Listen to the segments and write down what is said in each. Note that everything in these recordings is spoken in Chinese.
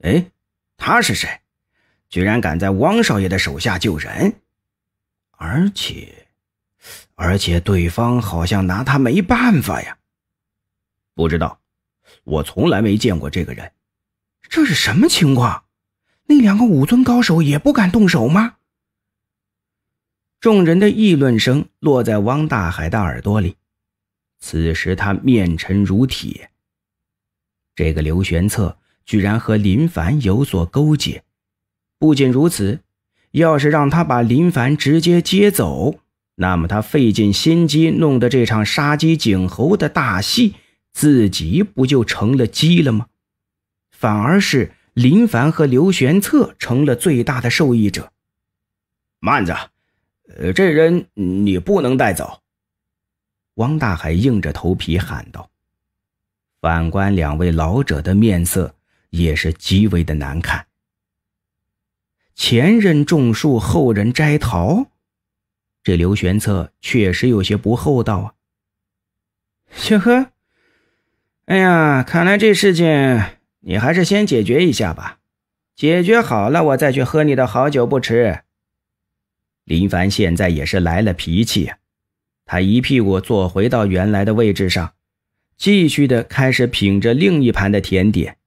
哎，他是谁？居然敢在汪少爷的手下救人，而且，而且对方好像拿他没办法呀！不知道，我从来没见过这个人，这是什么情况？那两个武尊高手也不敢动手吗？众人的议论声落在汪大海的耳朵里，此时他面沉如铁。这个刘玄策。居然和林凡有所勾结。不仅如此，要是让他把林凡直接接走，那么他费尽心机弄的这场杀鸡儆猴的大戏，自己不就成了鸡了吗？反而是林凡和刘玄策成了最大的受益者。慢着，呃，这人你不能带走。汪大海硬着头皮喊道。反观两位老者的面色。也是极为的难看。前人种树，后人摘桃，这刘玄策确实有些不厚道啊！哟呵，哎呀，看来这事情你还是先解决一下吧，解决好了我再去喝你的好酒不迟。林凡现在也是来了脾气他一屁股坐回到原来的位置上，继续的开始品着另一盘的甜点。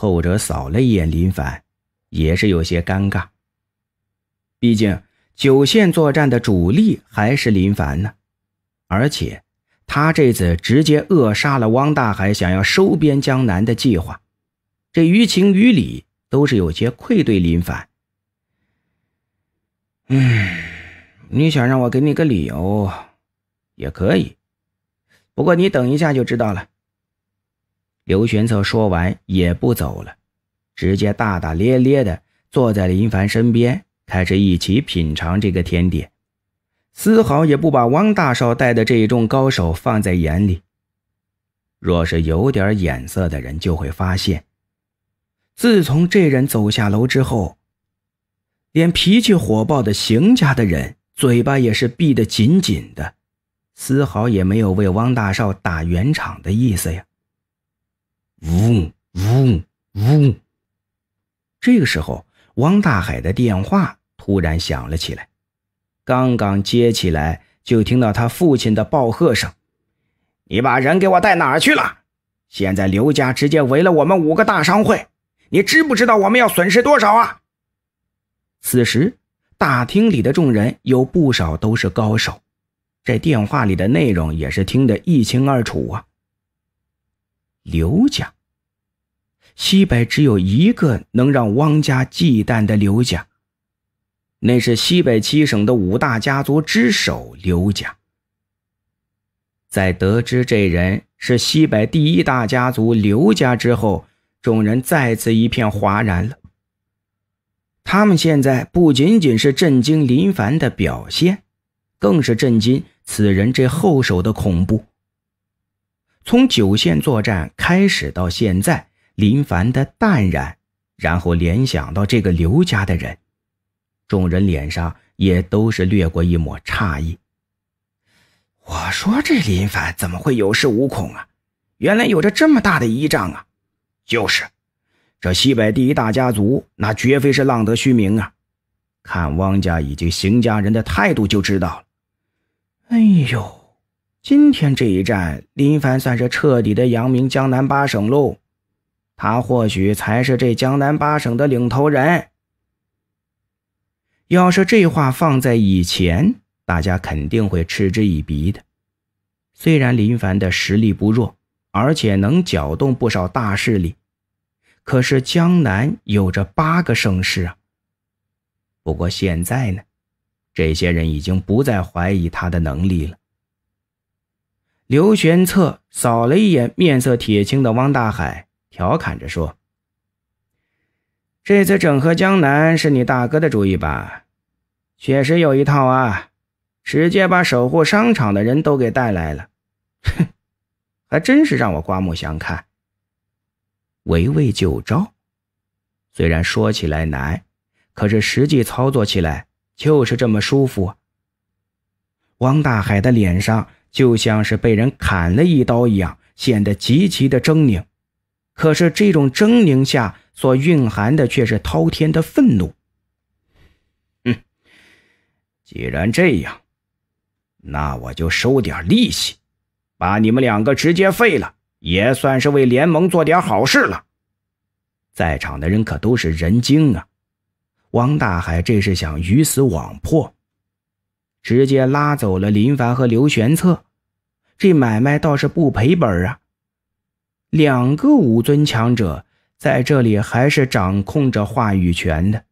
后者扫了一眼林凡，也是有些尴尬。毕竟九县作战的主力还是林凡呢，而且他这次直接扼杀了汪大海想要收编江南的计划，这于情于理都是有些愧对林凡。嗯，你想让我给你个理由，也可以，不过你等一下就知道了。刘玄策说完，也不走了，直接大大咧咧的坐在林凡身边，开始一起品尝这个甜点，丝毫也不把汪大少带的这一众高手放在眼里。若是有点眼色的人，就会发现，自从这人走下楼之后，连脾气火爆的邢家的人嘴巴也是闭得紧紧的，丝毫也没有为汪大少打圆场的意思呀。呜呜呜！这个时候，王大海的电话突然响了起来。刚刚接起来，就听到他父亲的暴喝声：“你把人给我带哪儿去了？现在刘家直接围了我们五个大商会，你知不知道我们要损失多少啊？”此时，大厅里的众人有不少都是高手，这电话里的内容也是听得一清二楚啊。刘家。西北只有一个能让汪家忌惮的刘家，那是西北七省的五大家族之首刘家。在得知这人是西北第一大家族刘家之后，众人再次一片哗然了。他们现在不仅仅是震惊林凡的表现，更是震惊此人这后手的恐怖。从九县作战开始到现在，林凡的淡然，然后联想到这个刘家的人，众人脸上也都是掠过一抹诧异。我说这林凡怎么会有恃无恐啊？原来有着这么大的依仗啊！就是，这西北第一大家族，那绝非是浪得虚名啊！看汪家以及邢家人的态度就知道了。哎呦！今天这一战，林凡算是彻底的扬名江南八省喽。他或许才是这江南八省的领头人。要是这话放在以前，大家肯定会嗤之以鼻的。虽然林凡的实力不弱，而且能搅动不少大势力，可是江南有着八个盛世啊。不过现在呢，这些人已经不再怀疑他的能力了。刘玄策扫了一眼面色铁青的汪大海，调侃着说：“这次整合江南是你大哥的主意吧？确实有一套啊，直接把守护商场的人都给带来了。哼，还真是让我刮目相看。围魏救赵，虽然说起来难，可是实际操作起来就是这么舒服。”汪大海的脸上。就像是被人砍了一刀一样，显得极其的狰狞。可是这种狰狞下所蕴含的却是滔天的愤怒。哼，既然这样，那我就收点利息，把你们两个直接废了，也算是为联盟做点好事了。在场的人可都是人精啊，王大海这是想鱼死网破。直接拉走了林凡和刘玄策，这买卖倒是不赔本啊！两个武尊强者在这里还是掌控着话语权的。